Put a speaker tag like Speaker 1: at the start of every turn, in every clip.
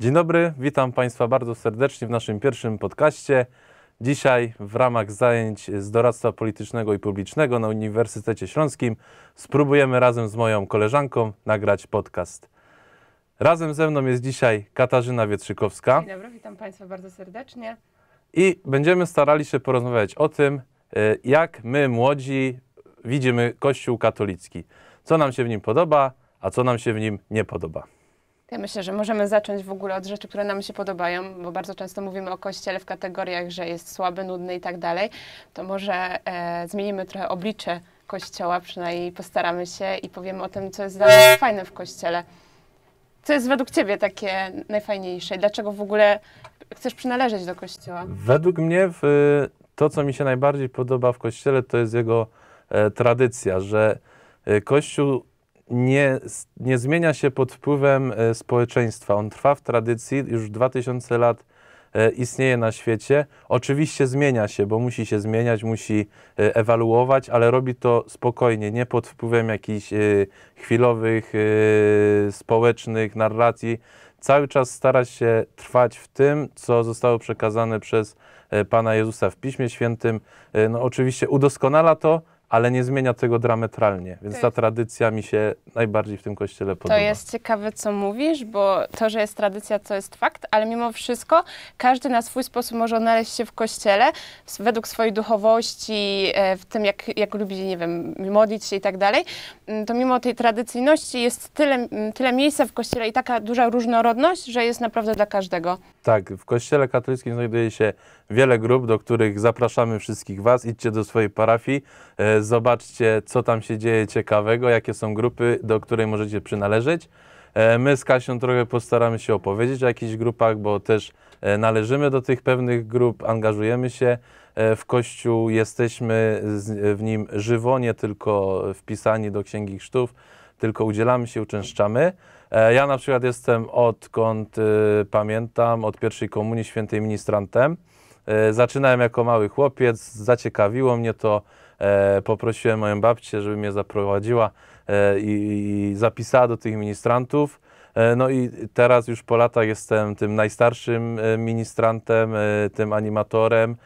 Speaker 1: Dzień dobry, witam Państwa bardzo serdecznie w naszym pierwszym podcaście. Dzisiaj w ramach zajęć z doradztwa politycznego i publicznego na Uniwersytecie Śląskim spróbujemy razem z moją koleżanką nagrać podcast. Razem ze mną jest dzisiaj Katarzyna Wietrzykowska.
Speaker 2: Dzień dobry, witam Państwa bardzo serdecznie.
Speaker 1: I będziemy starali się porozmawiać o tym, y, jak my młodzi widzimy Kościół katolicki. Co nam się w nim podoba, a co nam się w nim nie podoba.
Speaker 2: Ja myślę, że możemy zacząć w ogóle od rzeczy, które nam się podobają, bo bardzo często mówimy o kościele w kategoriach, że jest słaby, nudny i tak dalej. To może e, zmienimy trochę oblicze kościoła, przynajmniej postaramy się i powiemy o tym, co jest dla nas fajne w kościele. Co jest według Ciebie takie najfajniejsze i dlaczego w ogóle chcesz przynależeć do kościoła?
Speaker 1: Według mnie w, to, co mi się najbardziej podoba w kościele, to jest jego e, tradycja, że e, Kościół nie, nie zmienia się pod wpływem e, społeczeństwa. On trwa w tradycji, już 2000 lat e, istnieje na świecie. Oczywiście zmienia się, bo musi się zmieniać, musi e, ewaluować, ale robi to spokojnie, nie pod wpływem jakichś chwilowych, społecznych narracji. Cały czas stara się trwać w tym, co zostało przekazane przez Pana Jezusa w Piśmie Świętym. No, oczywiście udoskonala to, ale nie zmienia tego diametralnie, więc ta tak. tradycja mi się najbardziej w tym kościele podoba. To jest
Speaker 2: ciekawe, co mówisz, bo to, że jest tradycja, to jest fakt, ale mimo wszystko każdy na swój sposób może odnaleźć się w kościele według swojej duchowości, e, w tym, jak, jak lubi, nie wiem, modlić się i tak dalej. Mm, to mimo tej tradycyjności jest tyle, tyle miejsca w kościele i taka duża różnorodność, że jest naprawdę dla każdego.
Speaker 1: Tak, w kościele katolickim znajduje się wiele grup, do których zapraszamy wszystkich Was. Idźcie do swojej parafii, e, zobaczcie, co tam się dzieje ciekawego, jakie są grupy, do której możecie przynależeć. E, my z Kasią trochę postaramy się opowiedzieć o jakichś grupach, bo też e, należymy do tych pewnych grup, angażujemy się w Kościół, jesteśmy w nim żywo, nie tylko wpisani do Księgi Chrztów, tylko udzielamy się, uczęszczamy. Ja na przykład jestem odkąd y, pamiętam, od pierwszej komunii świętej ministrantem. E, zaczynałem jako mały chłopiec, zaciekawiło mnie to. E, poprosiłem moją babcię, żeby mnie zaprowadziła e, i zapisała do tych ministrantów. No i teraz już po latach jestem tym najstarszym ministrantem, tym animatorem.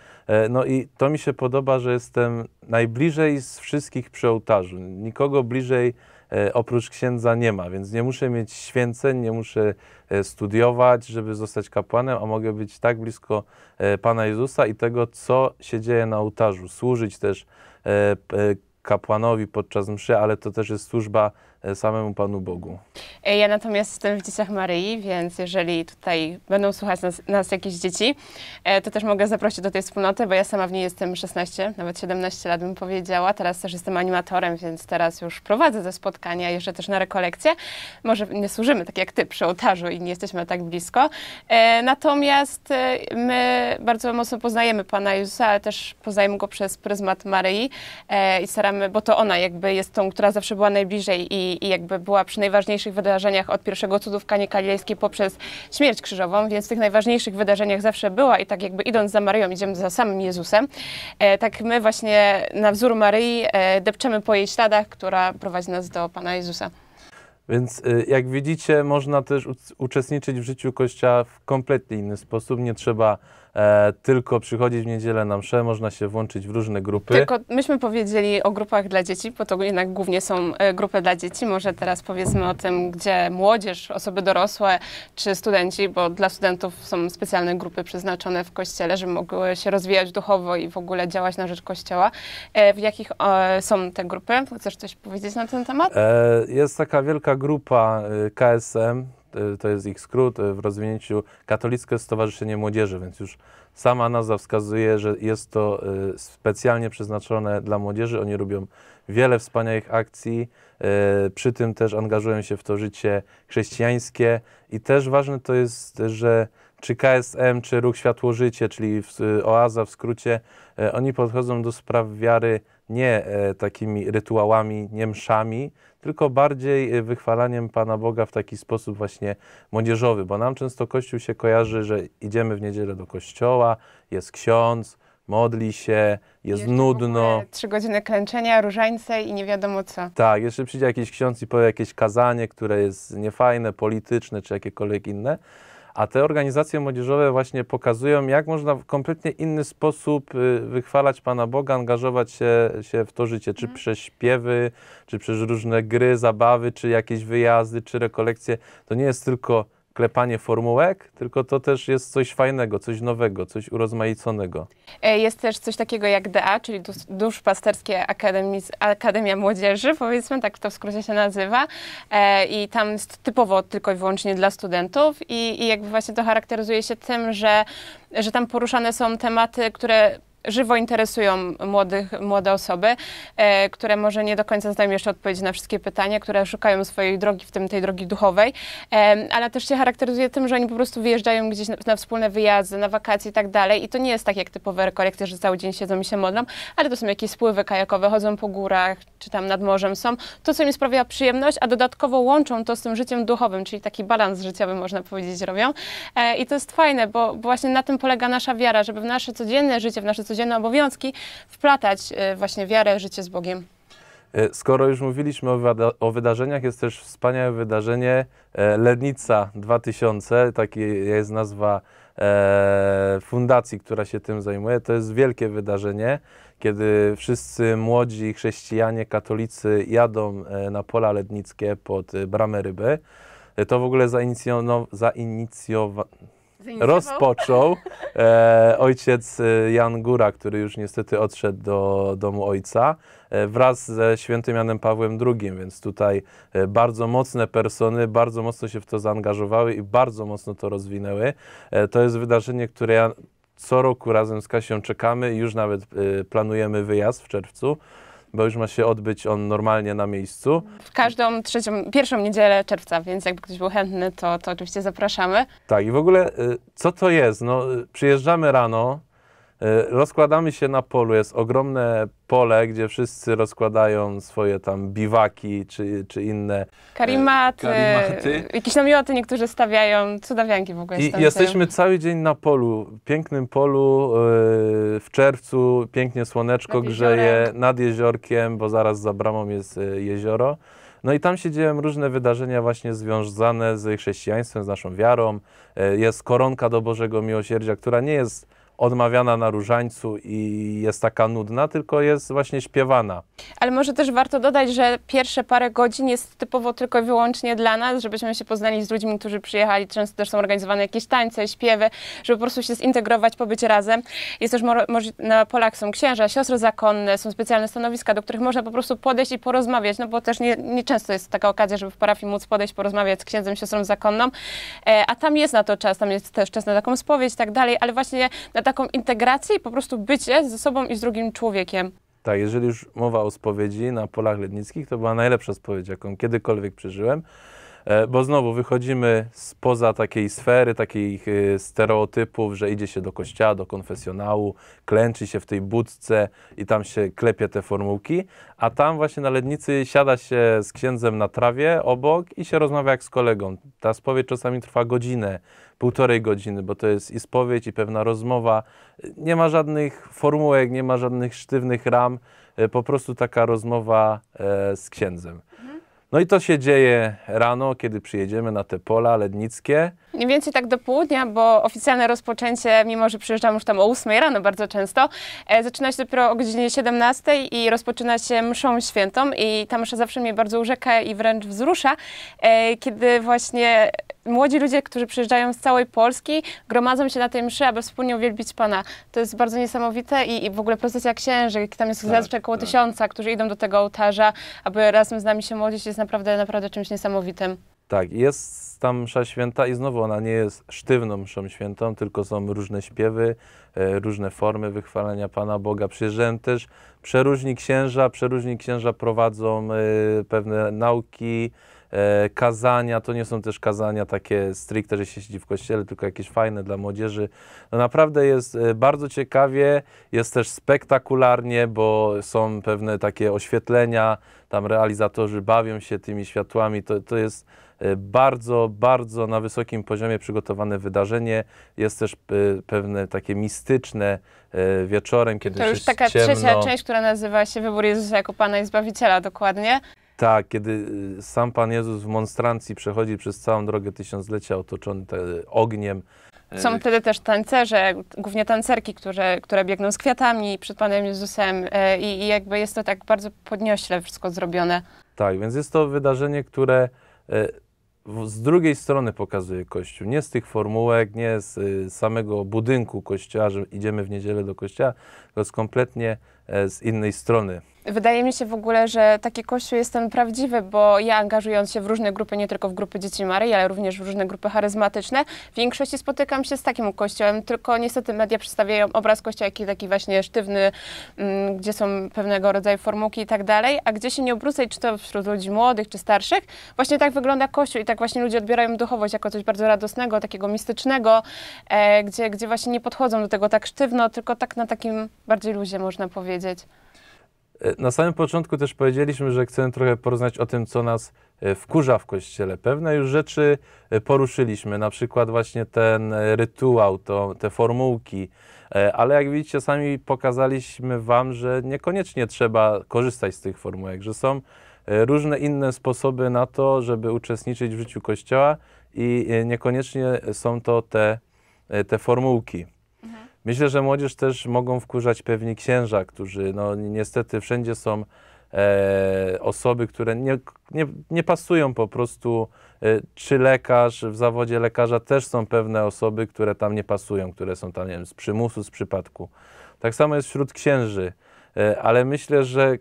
Speaker 1: No i to mi się podoba, że jestem najbliżej z wszystkich przy ołtarzu. Nikogo bliżej E, oprócz księdza nie ma, więc nie muszę mieć święceń, nie muszę e, studiować, żeby zostać kapłanem, a mogę być tak blisko e, Pana Jezusa i tego, co się dzieje na ołtarzu. Służyć też kapłanowi podczas mszy, ale to też jest służba E, samemu Panu Bogu.
Speaker 2: E, ja natomiast jestem w Dzieciach Maryi, więc jeżeli tutaj będą słuchać nas, nas, jakieś dzieci, e, to też mogę zaprosić do tej wspólnoty, bo ja sama w niej jestem 16, nawet 17 lat bym powiedziała. Teraz też jestem animatorem, więc teraz już prowadzę te spotkania, jeszcze też na rekolekcje. Może nie służymy tak jak Ty przy ołtarzu i nie jesteśmy tak blisko. Natomiast my bardzo mocno poznajemy Pana Jezusa, ale też poznajemy Go przez pryzmat Maryi i staramy, bo to ona jakby jest tą, która zawsze była najbliżej i i, jakby była przy najważniejszych wydarzeniach od pierwszego cudu w Kanie poprzez śmierć krzyżową, więc w tych najważniejszych wydarzeniach zawsze była i tak jakby idąc za Marią idziemy za samym Jezusem. E, tak my właśnie na wzór Maryi e, depczemy po jej śladach, która prowadzi nas do Pana Jezusa.
Speaker 1: Więc e, jak widzicie, można też uczestniczyć w życiu Kościoła w kompletnie inny sposób. Nie trzeba e, tylko przychodzić w niedzielę na msze, można się włączyć w różne grupy. Tylko
Speaker 2: myśmy powiedzieli o grupach dla dzieci, bo to jednak głównie są e, grupy dla dzieci. Może teraz powiedzmy o tym, gdzie młodzież, osoby dorosłe czy studenci, bo dla studentów są specjalne grupy przeznaczone w kościele, żeby mogły się rozwijać duchowo i w ogóle działać na rzecz kościoła. E, w jakich e, są te grupy? Chcesz coś powiedzieć na ten temat?
Speaker 1: E, jest taka wielka grupa y, KSM, Y, to jest ich skrót y, w rozwinięciu Katolickie Stowarzyszenie Młodzieży, więc już sama nazwa wskazuje, że jest to y, specjalnie przeznaczone dla młodzieży. Oni robią wiele wspaniałych akcji, przy tym też angażują się w to życie chrześcijańskie i też ważne to jest, że czy KSM, czy Ruch Światło-Życie, czyli Oaza w skrócie, oni podchodzą do spraw wiary nie takimi rytuałami, nie mszami, tylko bardziej y, wychwalaniem Pana Boga w taki sposób właśnie młodzieżowy, bo nam często Kościół się kojarzy, że idziemy w niedzielę do kościoła, jest ksiądz, modli się, jest jeszcze nudno.
Speaker 2: Trzy godziny klęczenia, różańce i nie wiadomo co.
Speaker 1: Tak, jeszcze przyjdzie jakiś ksiądz i powie jakieś kazanie, które jest niefajne, polityczne czy jakiekolwiek inne. A te organizacje młodzieżowe właśnie pokazują, jak można w kompletnie inny sposób y, wychwalać Pana Boga, angażować się, się w to życie, czy mm. przez śpiewy, czy przez różne gry, zabawy, czy jakieś wyjazdy, czy rekolekcje. To nie jest tylko klepanie formułek, tylko to też jest coś fajnego, coś nowego, coś urozmaiconego.
Speaker 2: E, jest też coś takiego jak DA, czyli Duszpasterskie Pasterskie Akademia Młodzieży, powiedzmy, tak to w skrócie się nazywa. E, I tam jest typowo tylko i wyłącznie dla studentów i, i jakby właśnie to charakteryzuje się tym, że, że tam poruszane są tematy, które żywo interesują młodych, młode osoby, e, które może nie do końca znają jeszcze odpowiedzi na wszystkie pytania, które szukają swojej drogi, w tym tej drogi duchowej, e, ale też się charakteryzuje tym, że oni po prostu wyjeżdżają gdzieś na, na wspólne wyjazdy, na wakacje i tak dalej i to nie jest tak jak typowe rekolekcje, że cały dzień siedzą i się modlą, ale to są jakieś spływy kajakowe, chodzą po górach, czy tam nad morzem są, to co im sprawia przyjemność, a dodatkowo łączą to z tym życiem duchowym, czyli taki balans życiowy można powiedzieć robią e, i to jest fajne, bo, bo właśnie na tym polega nasza wiara, żeby w nasze codzienne życie, w nasze codzienne obowiązki, wplatać y, właśnie wiarę, życie z Bogiem.
Speaker 1: E, skoro już mówiliśmy o, wyda o, wydarzeniach, jest też wspaniałe wydarzenie e, Lednica 2000, taka jest nazwa e, fundacji, która się tym zajmuje. To jest wielkie wydarzenie, kiedy wszyscy młodzi chrześcijanie, katolicy jadą e, na pola lednickie pod Bramę Ryby. To w ogóle zainicjowano, zainicjowano rozpoczął e, ojciec e, Jan Góra, który już niestety odszedł do domu ojca e, wraz ze świętym Janem Pawłem II, więc tutaj e, bardzo mocne persony, bardzo mocno się w to zaangażowały i bardzo mocno to rozwinęły. E, to jest wydarzenie, które ja co roku razem z Kasią czekamy i już nawet e, planujemy wyjazd w czerwcu bo już ma się odbyć on normalnie na miejscu.
Speaker 2: W każdą trzecią, pierwszą niedzielę czerwca, więc jakby ktoś był chętny, to, to oczywiście zapraszamy.
Speaker 1: Tak, i w ogóle y, co to jest? No, y, przyjeżdżamy rano, E, rozkładamy się na polu, jest ogromne pole, gdzie wszyscy rozkładają swoje tam biwaki czy, czy inne e, karimaty, karimaty.
Speaker 2: jakieś namioty niektórzy stawiają, cudawianki w ogóle I stawiają. jesteśmy
Speaker 1: cały dzień na polu, pięknym polu e, w czerwcu, pięknie słoneczko nad grzeje nad jeziorkiem, bo zaraz za bramą jest jezioro. No i tam się dzieją różne wydarzenia właśnie związane z chrześcijaństwem, z naszą wiarą. Jest koronka do Bożego Miłosierdzia, która nie jest odmawiana na różańcu i jest taka nudna, tylko jest właśnie śpiewana.
Speaker 2: Ale może też warto dodać, że pierwsze parę godzin jest typowo tylko i wyłącznie dla nas, żebyśmy się poznali z ludźmi, którzy przyjechali. Często też są organizowane jakieś tańce, śpiewy, żeby po prostu się zintegrować, pobyć razem. Jest też na Polach są księża, siostry zakonne, są specjalne stanowiska, do których można po prostu podejść i porozmawiać, no bo też nie, nie często jest taka okazja, żeby w parafii móc podejść, porozmawiać z księdzem, siostrą zakonną, e, a tam jest na to czas, tam jest też czas na taką spowiedź i tak dalej, ale właśnie na taką integrację i po prostu bycie ze sobą i z drugim człowiekiem.
Speaker 1: Tak, jeżeli już mowa o spowiedzi na polach lednickich, to była najlepsza spowiedź, jaką kiedykolwiek przeżyłem. E, bo znowu wychodzimy spoza takiej sfery, takich e, stereotypów, że idzie się do kościoła, do konfesjonału, klęczy się w tej budce i tam się klepie te formułki, a tam właśnie na Lednicy siada się z księdzem na trawie obok i się rozmawia jak z kolegą. Ta spowiedź czasami trwa godzinę, półtorej godziny, bo to jest i spowiedź, i pewna rozmowa. Nie ma żadnych formułek, nie ma żadnych sztywnych ram, e, po prostu taka rozmowa z księdzem. No i to się dzieje rano, kiedy przyjedziemy na te pola lednickie.
Speaker 2: Mniej więcej tak do południa, bo oficjalne rozpoczęcie, mimo że przyjeżdżam już tam o 8 rano bardzo często, e, zaczyna się dopiero o godzinie 17 i rozpoczyna się mszą świętą i ta msza zawsze mnie bardzo urzeka i wręcz wzrusza, e, kiedy właśnie młodzi ludzie, którzy przyjeżdżają z całej Polski, gromadzą się na tej mszy, aby wspólnie uwielbić Pana. To jest bardzo niesamowite i, i w ogóle procesja księży, tam jest tak, zazwyczaj około tak. tysiąca, którzy idą do tego ołtarza, aby razem z nami się młodzieć, jest naprawdę, naprawdę czymś niesamowitym.
Speaker 1: Tak, jest tam msza święta i znowu ona nie jest sztywną mszą świętą, tylko są różne śpiewy, e, różne formy wychwalenia Pana Boga. Przyjeżdżają też przeróżni księża, przeróżni księża prowadzą e, pewne nauki, E, kazania, to nie są też kazania takie stricte, że się siedzi w kościele, tylko jakieś fajne dla młodzieży. No naprawdę jest e, bardzo ciekawie, jest też spektakularnie, bo są pewne takie oświetlenia, tam realizatorzy bawią się tymi światłami, to, to jest e, bardzo, bardzo na wysokim poziomie przygotowane wydarzenie. Jest też pewne takie mistyczne wieczorem, kiedy To już taka ciemno. trzecia część,
Speaker 2: która nazywa się Wybór Jezusa jako Pana i Zbawiciela dokładnie.
Speaker 1: Tak, kiedy y, sam Pan Jezus w monstrancji przechodzi przez całą drogę tysiąclecia otoczony ogniem. Y, Są wtedy
Speaker 2: też tancerze, głównie tancerki, które, które biegną z kwiatami przed Panem Jezusem y, i, i jakby jest to tak bardzo podniośle wszystko zrobione.
Speaker 1: Tak, więc jest to wydarzenie, które z drugiej strony pokazuje Kościół. Nie z tych formułek, nie z samego budynku Kościoła, że idziemy w niedzielę do Kościoła, tylko z kompletnie E, z innej strony.
Speaker 2: Wydaje mi się w ogóle, że taki kościół jest ten prawdziwy, bo ja angażując się w różne grupy, nie tylko w grupy dzieci Maryi, ale również w różne grupy charyzmatyczne, w większości spotykam się z takim kościołem, tylko niestety media przedstawiają obraz kościoła jaki taki właśnie sztywny, mm, gdzie są pewnego rodzaju formułki i tak dalej, a gdzie się nie obrócę, czy to wśród ludzi młodych, czy starszych, właśnie tak wygląda kościół i tak właśnie ludzie odbierają duchowość jako coś bardzo radosnego, takiego mistycznego, e, gdzie, gdzie właśnie nie podchodzą do tego tak sztywno, tylko tak na takim bardziej luzie można powiedzieć powiedzieć?
Speaker 1: E, na samym początku też powiedzieliśmy, że chcemy trochę porozmawiać o tym, co nas e, wkurza w kościele. Pewne już rzeczy e, poruszyliśmy, na przykład właśnie ten rytuał, to, te formułki, ale jak widzicie, sami pokazaliśmy Wam, że niekoniecznie trzeba korzystać z tych formułek, że są różne inne sposoby na to, żeby uczestniczyć w życiu kościoła i niekoniecznie są to te, te formułki. Myślę, że młodzież też mogą wkurzać pewni księża, którzy no, niestety wszędzie są e, osoby, które nie, nie, nie, pasują po prostu. E, czy lekarz, w zawodzie lekarza też są pewne osoby, które tam nie pasują, które są tam nie wiem, z przymusu, z przypadku. Tak samo jest wśród księży, e, ale myślę, że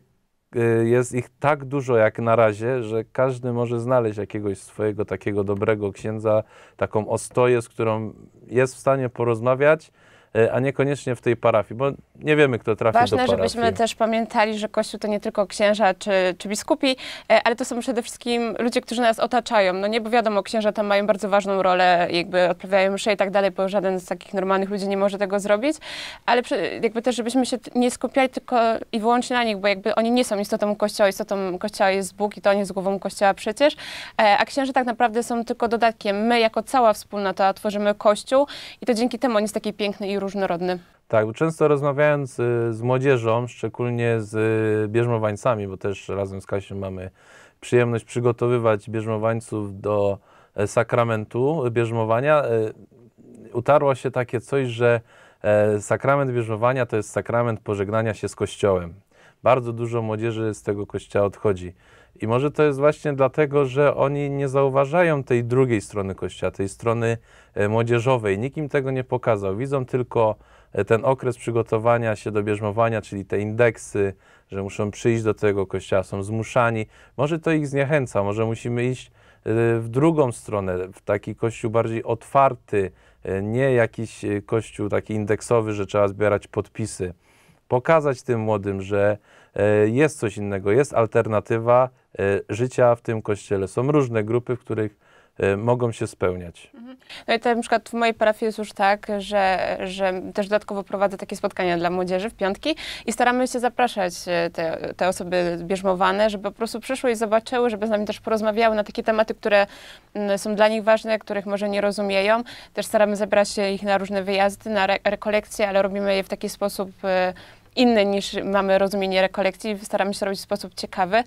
Speaker 1: e, jest ich tak dużo jak na razie, że każdy może znaleźć jakiegoś swojego takiego dobrego księdza, taką ostoję, z którą jest w stanie porozmawiać E, a niekoniecznie w tej parafii, bo nie wiemy, kto trafi Ważne, do parafii. Ważne, żebyśmy
Speaker 2: też pamiętali, że Kościół to nie tylko księża czy, czy biskupi, e, ale to są przede wszystkim ludzie, którzy nas otaczają. No nie, bo wiadomo, księża tam mają bardzo ważną rolę, jakby odprawiają msze i tak dalej, bo żaden z takich normalnych ludzi nie może tego zrobić, ale jakby też, żebyśmy się nie skupiali tylko i wyłącznie na nich, bo jakby oni nie są istotą Kościoła, istotą Kościoła jest Bóg i to nie jest głową Kościoła przecież, e, a księża tak naprawdę są tylko dodatkiem. My jako cała wspólnota tworzymy Kościół i to dzięki temu on jest taki piękny i różnorodny.
Speaker 1: Tak, bo często rozmawiając y, z młodzieżą, szczególnie z y, bierzmowańcami, bo też razem z Kasią mamy przyjemność przygotowywać bierzmowańców do e, sakramentu bierzmowania, e, utarło się takie coś, że e, sakrament bierzmowania to jest sakrament pożegnania się z Kościołem. Bardzo dużo młodzieży z tego kościoła odchodzi. I może to jest właśnie dlatego, że oni nie zauważają tej drugiej strony kościoła, tej strony młodzieżowej. Nikt im tego nie pokazał. Widzą tylko E, ten okres przygotowania się do bierzmowania, czyli te indeksy, że muszą przyjść do tego kościoła, są zmuszani. Może to ich zniechęca, może musimy iść e, w drugą stronę, w taki kościół bardziej otwarty, e, nie jakiś kościół taki indeksowy, że trzeba zbierać podpisy. Pokazać tym młodym, że jest coś innego, jest alternatywa życia w tym kościele. Są różne grupy, w których Y, mogą się spełniać. Mhm.
Speaker 2: No i to na przykład w mojej parafii jest już tak, że, że też dodatkowo prowadzę takie spotkania dla młodzieży w piątki i staramy się zapraszać y, te, te osoby bierzmowane, żeby po prostu przyszły i zobaczyły, żeby z nami też porozmawiały na takie tematy, które mm, są dla nich ważne, których może nie rozumieją. Też staramy zabrać ich na różne wyjazdy, na re rekolekcje, ale robimy je w taki sposób y, inny niż mamy rozumienie rekolekcji. Staramy się robić w sposób ciekawy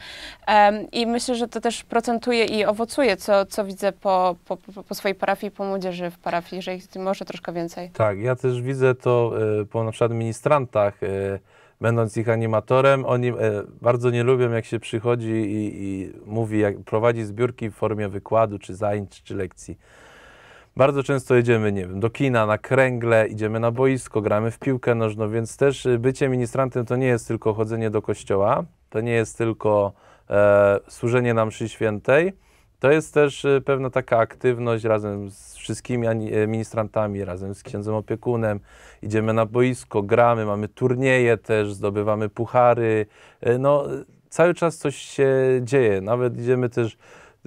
Speaker 2: i myślę, że to też procentuje i owocuje, co, co widzę po, po, po swojej parafii, po młodzieży w parafii, że ich może troszkę więcej.
Speaker 1: Tak, ja też widzę to e, po na przykład ministrantach, e, będąc ich animatorem, oni e, bardzo nie lubią, jak się przychodzi i, i, mówi, jak prowadzi zbiórki w formie wykładu, czy zajęć, czy lekcji. Bardzo często jedziemy, nie wiem, do kina, na kręgle, idziemy na boisko, gramy w piłkę nożną, więc też y, bycie ministrantem to nie jest tylko chodzenie do kościoła, to nie jest tylko e, służenie na mszy świętej, to jest też y, pewna taka aktywność razem z wszystkimi e, ministrantami, razem z księdzem opiekunem. Idziemy na boisko, gramy, mamy turnieje też, zdobywamy puchary. E, no, cały czas coś się dzieje. Nawet idziemy też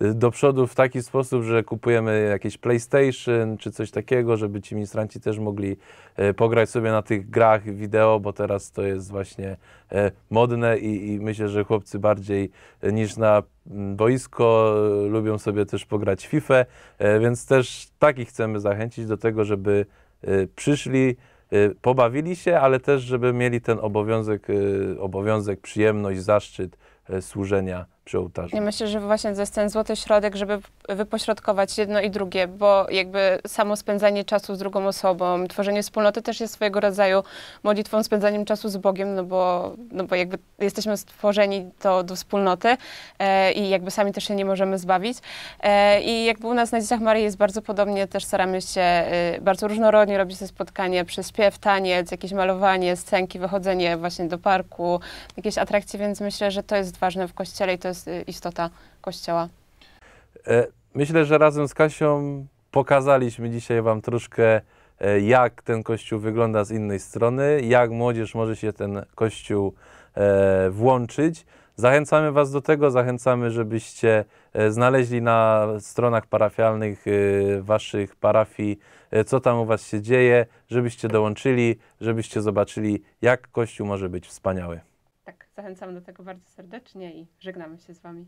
Speaker 1: Y, do przodu w taki sposób, że kupujemy jakieś PlayStation czy coś takiego, żeby ci ministranci też mogli y, pograć sobie na tych grach wideo, bo teraz to jest właśnie y, modne i, i myślę, że chłopcy bardziej niż na mm, boisko lubią sobie też pograć FIFA, więc też takich chcemy zachęcić do tego, żeby przyszli, pobawili się, ale też żeby mieli ten obowiązek, obowiązek, przyjemność, zaszczyt służenia przy ołtarzu. Ja
Speaker 2: myślę, że właśnie to jest ten złoty środek, żeby wypośrodkować jedno i drugie, bo jakby samo spędzanie czasu z drugą osobą, tworzenie wspólnoty też jest swojego rodzaju modlitwą, spędzaniem czasu z Bogiem, no bo, no bo jakby jesteśmy stworzeni to do wspólnoty e, i jakby sami też się nie możemy zbawić. E, I jakby u nas na Dzieciach Marii jest bardzo podobnie, też staramy się e, bardzo różnorodnie robić te spotkanie przez śpiew, taniec, jakieś malowanie, scenki, wychodzenie właśnie do parku, jakieś atrakcje, więc myślę, że to jest ważne w Kościele i to jest jest y, istota Kościoła.
Speaker 1: E, myślę, że razem z Kasią pokazaliśmy dzisiaj Wam troszkę, e, jak ten Kościół wygląda z innej strony, jak młodzież może się ten Kościół e, włączyć. Zachęcamy Was do tego, zachęcamy, żebyście znaleźli na stronach parafialnych Waszych parafii, co tam u Was się dzieje, żebyście dołączyli, żebyście zobaczyli, jak Kościół może być wspaniały.
Speaker 2: Zachęcamy do tego bardzo serdecznie i żegnamy się z Wami.